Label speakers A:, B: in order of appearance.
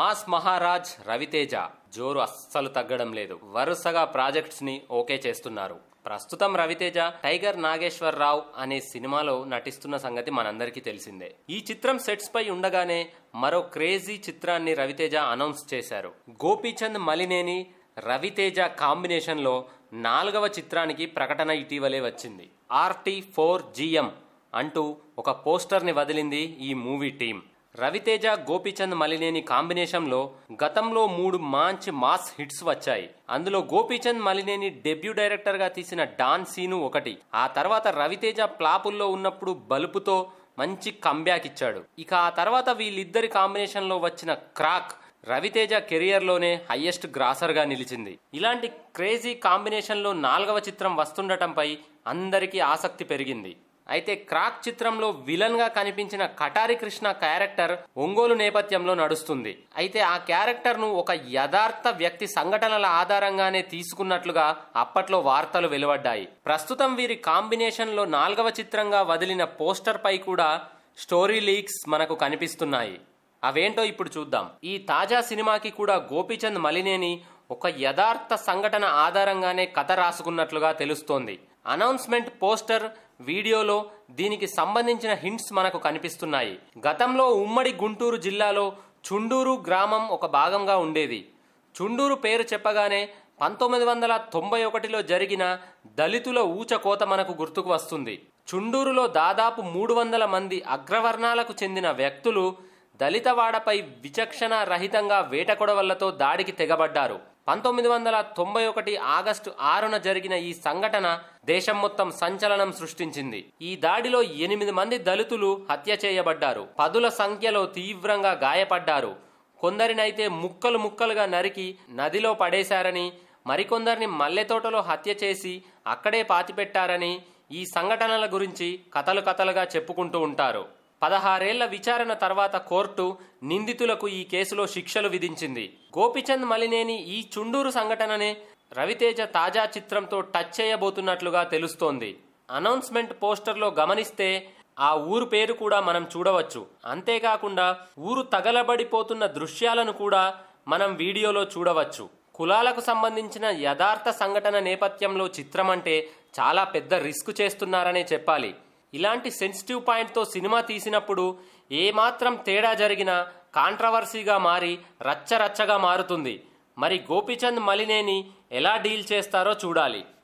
A: mass Maharaj Raviteja జోరు అస్సలు తగ్గడం లేదు వరుసగా ప్రాజెక్ట్స్ ని ఓకే చేస్తున్నారు ప్రస్తుతం రవితేజ టైగర్ నాగేశ్వర్ రావు అనే సినిమాలో నటిస్తున్న సంగతి మనందరికీ తెలిసిందే ఈ చిత్రం సెట్స్ పై ఉండగానే మరో క్రేజీ చిత్రాన్ని రవితేజ అనౌన్స్ చేశారు గోపీచంద్ మలినేని రవితేజ కాంబినేషన్లో నాలుగవ చిత్రానికి ప్రకటన ఇటీవలే వచ్చింది ఆర్టీ ఫోర్ జిఎం అంటూ ఒక పోస్టర్ని వదిలింది ఈ మూవీ టీం రవితేజ గోపీచంద్ మలినేని కాంబినేషన్లో గతంలో మూడు మంచి మాస్ హిట్స్ వచ్చాయి అందులో గోపీచంద్ మలినేని డెబ్యూ డైరెక్టర్గా తీసిన డాన్ సీను ఒకటి ఆ తర్వాత రవితేజ ప్లాపుల్లో ఉన్నప్పుడు బలుపుతో మంచి కంబ్యాక్ ఇచ్చాడు ఇక ఆ తర్వాత వీళ్ళిద్దరి కాంబినేషన్లో వచ్చిన క్రాక్ రవితేజ కెరియర్లోనే హయ్యెస్ట్ గ్రాసర్గా నిలిచింది ఇలాంటి క్రేజీ కాంబినేషన్లో నాలుగవ చిత్రం వస్తుండటంపై అందరికీ ఆసక్తి పెరిగింది అయితే క్రాక్ చిత్రంలో విలన్ గా కనిపించిన కటారి కృష్ణ క్యారెక్టర్ ఒంగోలు నేపథ్యంలో నడుస్తుంది అయితే ఆ క్యారెక్టర్ ను ఒక యథార్థ వ్యక్తి సంఘటనల ఆధారంగానే తీసుకున్నట్లుగా అప్పట్లో వార్తలు వెలువడ్డాయి ప్రస్తుతం వీరి కాంబినేషన్ లో నాలుగవ చిత్రంగా వదిలిన పోస్టర్ పై కూడా స్టోరీ లీక్స్ మనకు కనిపిస్తున్నాయి అవేంటో ఇప్పుడు చూద్దాం ఈ తాజా సినిమాకి కూడా గోపీచంద్ మలినేని ఒక యథార్థ సంఘటన ఆధారంగానే కథ రాసుకున్నట్లుగా తెలుస్తోంది అనౌన్స్మెంట్ పోస్టర్ వీడియోలో దీనికి సంబంధించిన హింట్స్ మనకు కనిపిస్తున్నాయి గతంలో ఉమ్మడి గుంటూరు జిల్లాలో చుండూరు గ్రామం ఒక భాగంగా ఉండేది చుండూరు పేరు చెప్పగానే పంతొమ్మిది వందల తొంభై ఒకటిలో జరిగిన దళితుల ఊచకోత మనకు గుర్తుకు వస్తుంది చుండూరులో దాదాపు మూడు వందల మంది అగ్రవర్ణాలకు చెందిన వ్యక్తులు దళితవాడపై విచక్షణ రహితంగా వేటకొడవళ్లతో దాడికి తెగబడ్డారు పంతొమ్మిది వందల తొంభై ఒకటి ఆగస్టు ఆరున జరిగిన ఈ సంఘటన దేశం మొత్తం సంచలనం సృష్టించింది ఈ దాడిలో ఎనిమిది మంది దళితులు హత్య చేయబడ్డారు పదుల సంఖ్యలో తీవ్రంగా గాయపడ్డారు కొందరినైతే ముక్కలు ముక్కలుగా నరికి నదిలో పడేశారని మరికొందరిని మల్లెతోటలో హత్య చేసి అక్కడే పాతిపెట్టారని ఈ సంఘటనల గురించి కథలు కథలుగా చెప్పుకుంటూ ఉంటారు పదహారేళ్ల విచారణ తర్వాత కోర్టు నిందితులకు ఈ కేసులో శిక్షలు విధించింది గోపిచంద్ మలినేని ఈ చుండూరు సంఘటననే రవితేజ తాజా చిత్రంతో టచ్ చేయబోతున్నట్లుగా తెలుస్తోంది అనౌన్స్మెంట్ పోస్టర్లో గమనిస్తే ఆ ఊరు పేరు కూడా మనం చూడవచ్చు అంతేకాకుండా ఊరు తగలబడిపోతున్న దృశ్యాలను కూడా మనం వీడియోలో చూడవచ్చు కులాలకు సంబంధించిన యథార్థ సంఘటన నేపథ్యంలో చిత్రం అంటే చాలా పెద్ద రిస్క్ చేస్తున్నారనే చెప్పాలి ఇలాంటి సెన్సిటివ్ పాయింట్తో సినిమా తీసినప్పుడు ఏమాత్రం తేడా జరిగినా కాంట్రవర్సీగా మారి రచ్చరచ్చగా మారుతుంది మరి గోపీచంద్ మలినేని ఎలా డీల్ చేస్తారో చూడాలి